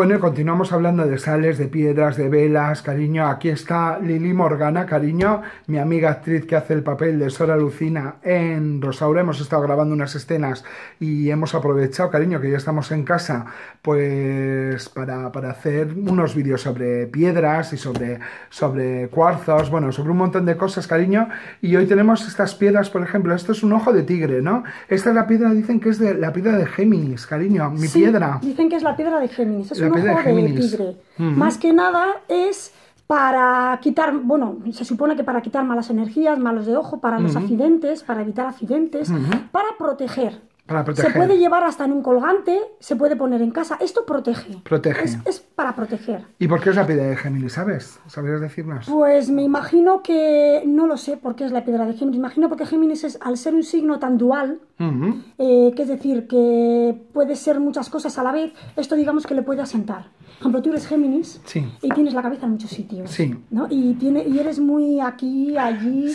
Bueno, continuamos hablando de sales, de piedras, de velas, cariño. Aquí está Lili Morgana, cariño, mi amiga actriz que hace el papel de Sora Lucina en Rosaura. Hemos estado grabando unas escenas y hemos aprovechado, cariño, que ya estamos en casa, pues para, hacer unos vídeos sobre piedras y sobre, sobre cuarzos, bueno, sobre un montón de cosas, cariño. Y hoy tenemos estas piedras, por ejemplo, esto es un ojo de tigre, ¿no? Esta es la piedra, dicen que es de la piedra de Géminis, cariño, mi piedra. Dicen que es la piedra de Géminis. Es ojo de tigre. Más que nada es para quitar, bueno, se supone que para quitar malas energías, malos de ojo, para los accidentes, para evitar accidentes, para proteger. Se puede llevar hasta en un colgante, se puede poner en casa. Esto protege. Protege. es para proteger. ¿Y por qué es la piedra de Géminis, sabes? ¿Sabrías decirnos? Pues me imagino que, no lo sé por qué es la piedra de Géminis, me imagino porque Géminis es, al ser un signo tan dual, eh, que es decir, que puede ser muchas cosas a la vez, esto digamos que le puede asentar. Por ejemplo, tú eres Géminis y tienes la cabeza en muchos sitios, ¿no? Y, tiene, y eres muy aquí, allí,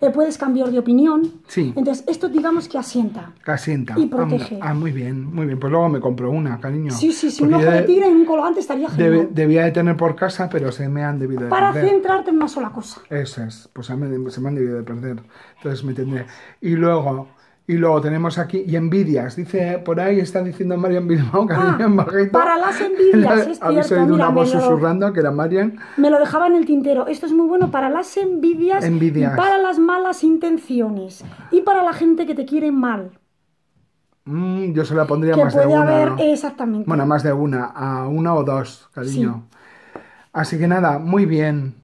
eh, puedes cambiar de opinión. Entonces, esto digamos que asienta. Asienta. Y protege. Ah, muy bien, muy bien. Pues luego me compro una, cariño. Sí, sí, Si un ojo de tigre en un colgante estaría debía de tener por casa, pero se me han debido de Para perder. Para centrarte en una sola cosa. Eso es, pues se me, han debido de perder. Entonces me tendré. Y luego, y luego tenemos aquí, y envidias, dice, por ahí está diciendo Marian Bilbao, que ah, Para las envidias, es cierto. oído una voz susurrando que era Marian. Me lo dejaba en el tintero. Esto es muy bueno para las envidias, envidias. Y para las malas intenciones y para la gente que te quiere mal. Mm, yo se la pondría más de una. Bueno, más de una, a una o dos, cariño. Así que nada, muy bien.